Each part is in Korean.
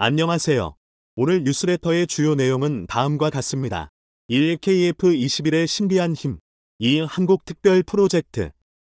안녕하세요. 오늘 뉴스레터의 주요 내용은 다음과 같습니다. 1. KF21의 신비한 힘 2. 한국 특별 프로젝트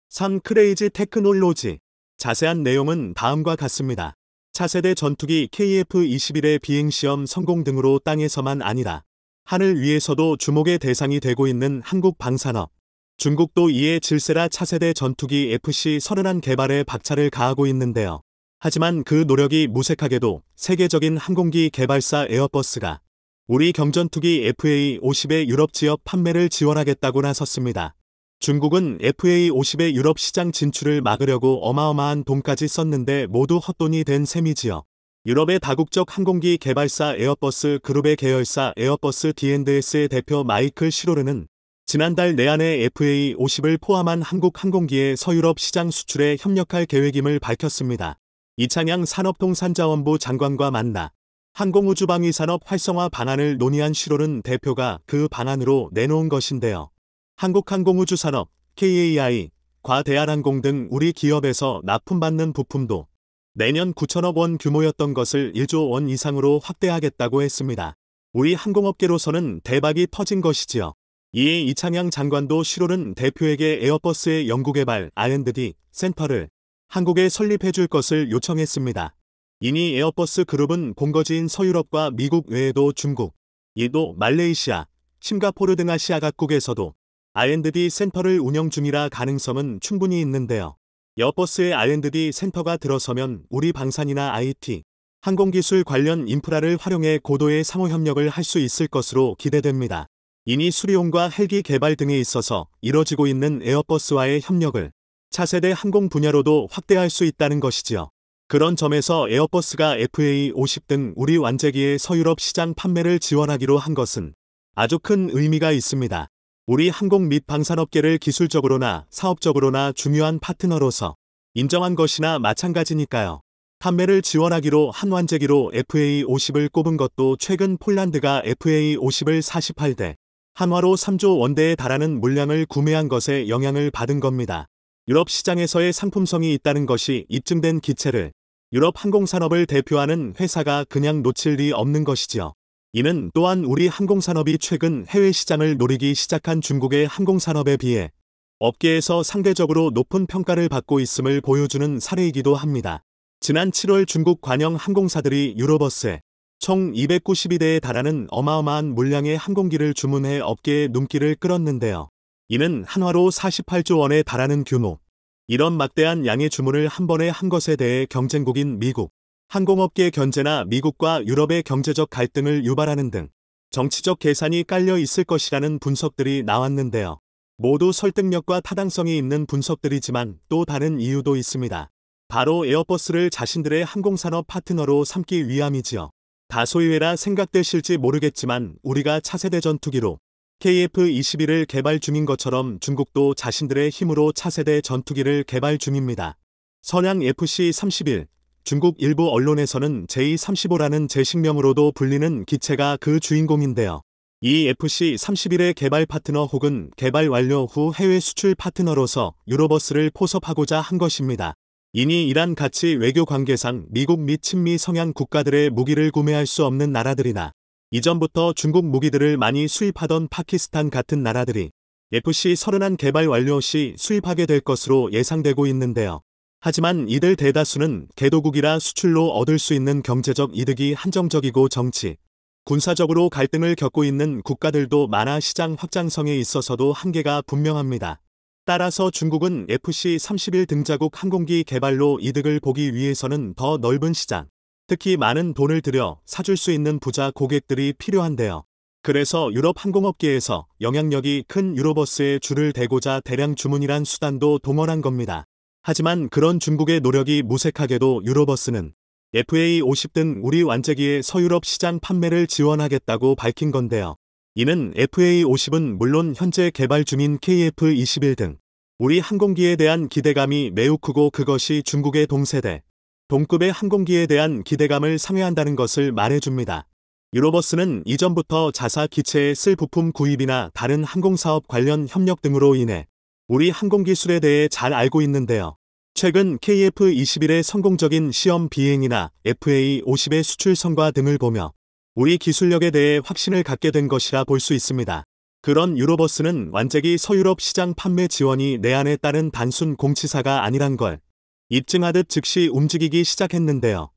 3. 크레이지 테크놀로지 자세한 내용은 다음과 같습니다. 차세대 전투기 KF-21의 비행시험 성공 등으로 땅에서만 아니라 하늘 위에서도 주목의 대상이 되고 있는 한국 방산업. 중국도 이에 질세라 차세대 전투기 FC-31 개발에 박차를 가하고 있는데요. 하지만 그 노력이 무색하게도 세계적인 항공기 개발사 에어버스가 우리 경전투기 FA-50의 유럽 지역 판매를 지원하겠다고 나섰습니다. 중국은 FA-50의 유럽 시장 진출을 막으려고 어마어마한 돈까지 썼는데 모두 헛돈이 된 셈이지요. 유럽의 다국적 항공기 개발사 에어버스 그룹의 계열사 에어버스 D&S의 대표 마이클 시로르는 지난달 내한에 FA-50을 포함한 한국 항공기의 서유럽 시장 수출에 협력할 계획임을 밝혔습니다. 이창양 산업통산자원부 장관과 만나 항공우주방위 산업 활성화 방안을 논의한 시로는 대표가 그 방안으로 내놓은 것인데요. 한국항공우주산업, KAI, 과 대한항공 등 우리 기업에서 납품받는 부품도 내년 9천억 원 규모였던 것을 1조 원 이상으로 확대하겠다고 했습니다. 우리 항공업계로서는 대박이 터진 것이지요. 이에 이창양 장관도 시로는 대표에게 에어버스의 연구개발 R&D 센터를 한국에 설립해 줄 것을 요청했습니다. 이니 에어버스 그룹은 본거지인 서유럽과 미국 외에도 중국, 이도 말레이시아, 싱가포르 등 아시아 각국에서도 R&D 센터를 운영 중이라 가능성은 충분히 있는데요. 에어버스의 R&D 센터가 들어서면 우리 방산이나 IT, 항공기술 관련 인프라를 활용해 고도의 상호협력을 할 수 있을 것으로 기대됩니다. 이니 수리용과 헬기 개발 등에 있어서 이뤄지고 있는 에어버스와의 협력을 차세대 항공 분야로도 확대할 수 있다는 것이지요. 그런 점에서 에어버스가 FA50 등 우리 완제기의 서유럽 시장 판매를 지원하기로 한 것은 아주 큰 의미가 있습니다. 우리 항공 및 방산업계를 기술적으로나 사업적으로나 중요한 파트너로서 인정한 것이나 마찬가지니까요. 판매를 지원하기로 한 완제기로 FA50을 꼽은 것도 최근 폴란드가 FA50을 48대, 한화로 3조 원대에 달하는 물량을 구매한 것에 영향을 받은 겁니다. 유럽 시장에서의 상품성이 있다는 것이 입증된 기체를 유럽 항공산업을 대표하는 회사가 그냥 놓칠 리 없는 것이지요. 이는 또한 우리 항공산업이 최근 해외 시장을 노리기 시작한 중국의 항공산업에 비해 업계에서 상대적으로 높은 평가를 받고 있음을 보여주는 사례이기도 합니다. 지난 7월 중국 관영 항공사들이 유로버스에 총 292대에 달하는 어마어마한 물량의 항공기를 주문해 업계의 눈길을 끌었는데요. 이는 한화로 48조 원에 달하는 규모. 이런 막대한 양의 주문을 한 번에 한 것에 대해 경쟁국인 미국, 항공업계 견제나 미국과 유럽의 경제적 갈등을 유발하는 등 정치적 계산이 깔려 있을 것이라는 분석들이 나왔는데요. 모두 설득력과 타당성이 있는 분석들이지만 또 다른 이유도 있습니다. 바로 에어버스를 자신들의 항공산업 파트너로 삼기 위함이지요. 다소의외라 생각되실지 모르겠지만 우리가 차세대 전투기로 KF-21을 개발 중인 것처럼 중국도 자신들의 힘으로 차세대 전투기를 개발 중입니다. 선양 FC-31 중국 일부 언론에서는 J-35라는 제식명으로도 불리는 기체가 그 주인공인데요. 이 FC-31의 개발 파트너 혹은 개발 완료 후 해외 수출 파트너로서 유로버스를 포섭하고자 한 것입니다. 이니 이란 같이 외교 관계상 미국 및 친미 성향 국가들의 무기를 구매할 수 없는 나라들이나 이전부터 중국 무기들을 많이 수입하던 파키스탄 같은 나라들이 FC-31 개발 완료 시 수입하게 될 것으로 예상되고 있는데요. 하지만 이들 대다수는 개도국이라 수출로 얻을 수 있는 경제적 이득이 한정적이고 정치, 군사적으로 갈등을 겪고 있는 국가들도 많아 시장 확장성에 있어서도 한계가 분명합니다. 따라서 중국은 FC-31 등자국 항공기 개발로 이득을 보기 위해서는 더 넓은 시장, 특히 많은 돈을 들여 사줄 수 있는 부자 고객들이 필요한데요. 그래서 유럽 항공업계에서 영향력이 큰 유로버스의 줄을 대고자 대량 주문이란 수단도 동원한 겁니다. 하지만 그런 중국의 노력이 무색하게도 유로버스는 FA50 등 우리 완제기의 서유럽 시장 판매를 지원하겠다고 밝힌 건데요. 이는 FA50은 물론 현재 개발 중인 KF21 등 우리 항공기에 대한 기대감이 매우 크고 그것이 중국의 동세대 동급의 항공기에 대한 기대감을 상회한다는 것을 말해줍니다. 유로버스는 이전부터 자사 기체의쓸 부품 구입이나 다른 항공사업 관련 협력 등으로 인해 우리 항공기술에 대해 잘 알고 있는데요. 최근 KF-21의 성공적인 시험 비행이나 FA-50의 수출 성과 등을 보며 우리 기술력에 대해 확신을 갖게 된 것이라 볼 수 있습니다. 그런 유로버스는 완전히 서유럽 시장 판매 지원이 내안에 따른 단순 공치사가 아니란 걸 입증하듯 즉시 움직이기 시작했는데요.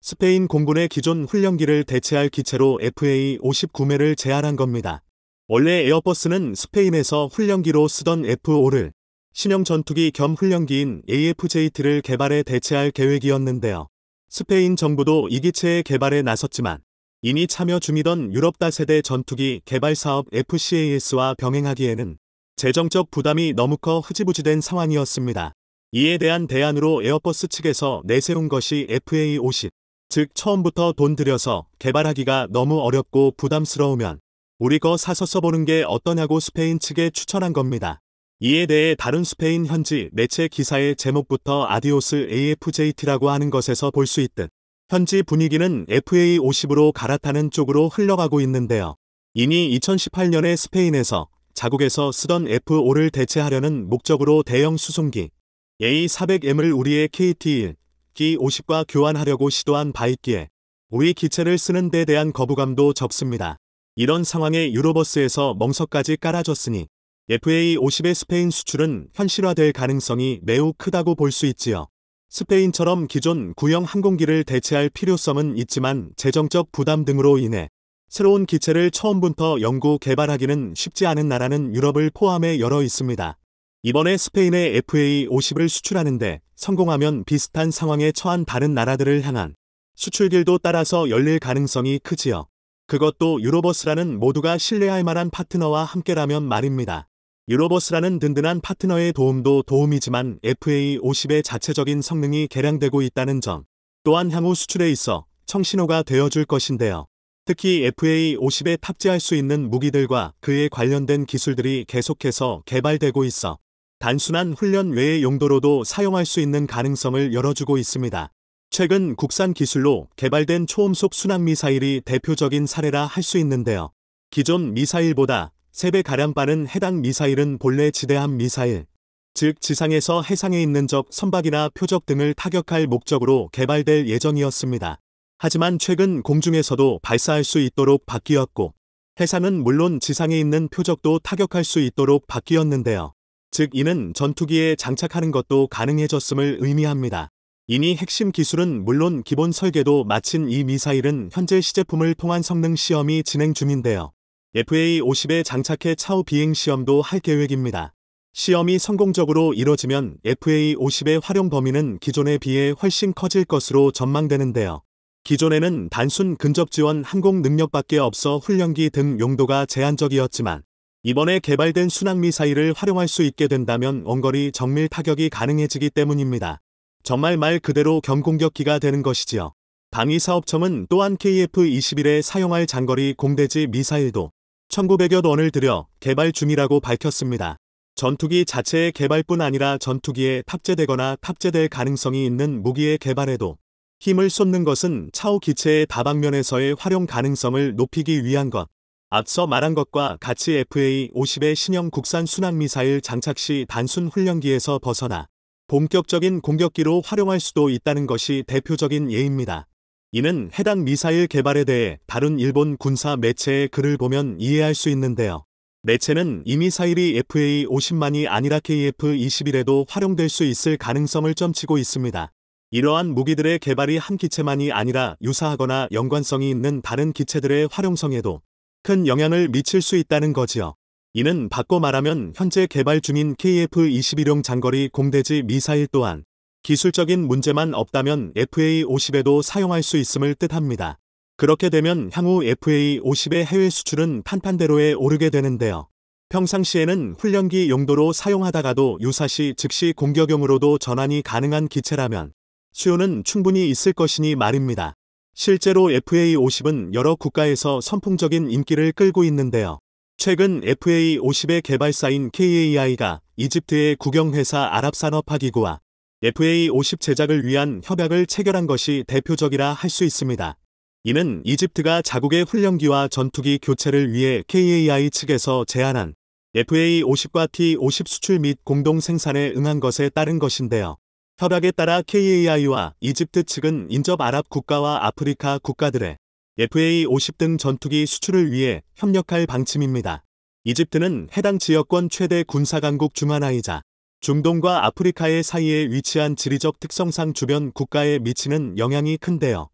스페인 공군의 기존 훈련기를 대체할 기체로 FA-59매를 제안한 겁니다. 원래 에어버스는 스페인에서 훈련기로 쓰던 F-5를 신형 전투기 겸 훈련기인 AFJT를 개발해 대체할 계획이었는데요. 스페인 정부도 이 기체의 개발에 나섰지만 이미 참여 중이던 유럽 다세대 전투기 개발 사업 FCAS와 병행하기에는 재정적 부담이 너무 커 흐지부지된 상황이었습니다. 이에 대한 대안으로 에어버스 측에서 내세운 것이 FA50, 즉 처음부터 돈 들여서 개발하기가 너무 어렵고 부담스러우면 우리 거 사서 써보는 게 어떠냐고 스페인 측에 추천한 겁니다. 이에 대해 다른 스페인 현지 매체 기사의 제목부터 아디오스 AFJT라고 하는 것에서 볼 수 있듯 현지 분위기는 FA50으로 갈아타는 쪽으로 흘러가고 있는데요. 이미 2018년에 스페인에서 자국에서 쓰던 F5를 대체하려는 목적으로 대형 수송기, A400M을 우리의 KT-1, G50과 교환하려고 시도한 바 있기에 우리 기체를 쓰는 데 대한 거부감도 적습니다. 이런 상황에 유로버스에서 멍석까지 깔아줬으니 FA50의 스페인 수출은 현실화될 가능성이 매우 크다고 볼 수 있지요. 스페인처럼 기존 구형 항공기를 대체할 필요성은 있지만 재정적 부담 등으로 인해 새로운 기체를 처음부터 연구 개발하기는 쉽지 않은 나라는 유럽을 포함해 여러 있습니다. 이번에 스페인의 FA50을 수출하는데 성공하면 비슷한 상황에 처한 다른 나라들을 향한 수출길도 따라서 열릴 가능성이 크지요. 그것도 유로버스라는 모두가 신뢰할 만한 파트너와 함께라면 말입니다. 유로버스라는 든든한 파트너의 도움도 도움이지만 FA50의 자체적인 성능이 개량되고 있다는 점 또한 향후 수출에 있어 청신호가 되어줄 것인데요. 특히 FA50에 탑재할 수 있는 무기들과 그에 관련된 기술들이 계속해서 개발되고 있어 단순한 훈련 외의 용도로도 사용할 수 있는 가능성을 열어주고 있습니다. 최근 국산 기술로 개발된 초음속 순항 미사일이 대표적인 사례라 할 수 있는데요. 기존 미사일보다 3배가량 빠른 해당 미사일은 본래 지대함 미사일, 즉 지상에서 해상에 있는 적 선박이나 표적 등을 타격할 목적으로 개발될 예정이었습니다. 하지만 최근 공중에서도 발사할 수 있도록 바뀌었고, 해상은 물론 지상에 있는 표적도 타격할 수 있도록 바뀌었는데요. 즉 이는 전투기에 장착하는 것도 가능해졌음을 의미합니다. 이니 핵심 기술은 물론 기본 설계도 마친 이 미사일은 현재 시제품을 통한 성능 시험이 진행 중인데요. FA-50에 장착해 차후 비행 시험도 할 계획입니다. 시험이 성공적으로 이뤄지면 FA-50의 활용 범위는 기존에 비해 훨씬 커질 것으로 전망되는데요. 기존에는 단순 근접 지원 항공 능력밖에 없어 훈련기 등 용도가 제한적이었지만 이번에 개발된 순항미사일을 활용할 수 있게 된다면 원거리 정밀 타격이 가능해지기 때문입니다. 정말 말 그대로 경공격기가 되는 것이지요. 방위사업청은 또한 KF-21에 사용할 장거리 공대지 미사일도 1900여 원을 들여 개발 중이라고 밝혔습니다. 전투기 자체의 개발뿐 아니라 전투기에 탑재되거나 탑재될 가능성이 있는 무기의 개발에도 힘을 쏟는 것은 차후 기체의 다방면에서의 활용 가능성을 높이기 위한 것. 앞서 말한 것과 같이 FA-50의 신형 국산 순항미사일 장착 시 단순 훈련기에서 벗어나 본격적인 공격기로 활용할 수도 있다는 것이 대표적인 예입니다. 이는 해당 미사일 개발에 대해 다른 일본 군사 매체의 글을 보면 이해할 수 있는데요. 매체는 이 미사일이 FA-50만이 아니라 KF-21에도 활용될 수 있을 가능성을 점치고 있습니다. 이러한 무기들의 개발이 한 기체만이 아니라 유사하거나 연관성이 있는 다른 기체들의 활용성에도 큰 영향을 미칠 수 있다는 거지요. 이는 바꿔 말하면 현재 개발 중인 KF-21용 장거리 공대지 미사일 또한 기술적인 문제만 없다면 FA-50에도 사용할 수 있음을 뜻합니다. 그렇게 되면 향후 FA-50의 해외 수출은 판판대로에 오르게 되는데요. 평상시에는 훈련기 용도로 사용하다가도 유사시 즉시 공격용으로도 전환이 가능한 기체라면 수요는 충분히 있을 것이니 말입니다. 실제로 FA50은 여러 국가에서 선풍적인 인기를 끌고 있는데요. 최근 FA50의 개발사인 KAI가 이집트의 국영회사 아랍산업화기구와 FA50 제작을 위한 협약을 체결한 것이 대표적이라 할 수 있습니다. 이는 이집트가 자국의 훈련기와 전투기 교체를 위해 KAI 측에서 제안한 FA50과 T50 수출 및 공동 생산에 응한 것에 따른 것인데요. 협약에 따라 KAI와 이집트 측은 인접 아랍 국가와 아프리카 국가들의 FA-50 등 전투기 수출을 위해 협력할 방침입니다. 이집트는 해당 지역권 최대 군사강국 중 하나이자 중동과 아프리카의 사이에 위치한 지리적 특성상 주변 국가에 미치는 영향이 큰데요.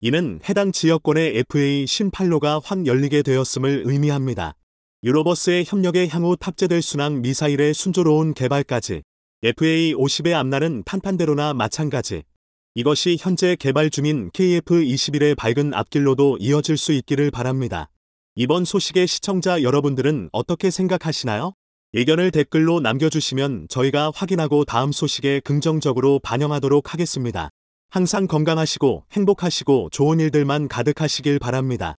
이는 해당 지역권의 FA 1 8로가확 열리게 되었음을 의미합니다. 유로버스의 협력에 향후 탑재될 순항 미사일의 순조로운 개발까지 FA50의 앞날은 판판대로나 마찬가지. 이것이 현재 개발 중인 KF21의 밝은 앞길로도 이어질 수 있기를 바랍니다. 이번 소식의 시청자 여러분들은 어떻게 생각하시나요? 의견을 댓글로 남겨주시면 저희가 확인하고 다음 소식에 긍정적으로 반영하도록 하겠습니다. 항상 건강하시고 행복하시고 좋은 일들만 가득하시길 바랍니다.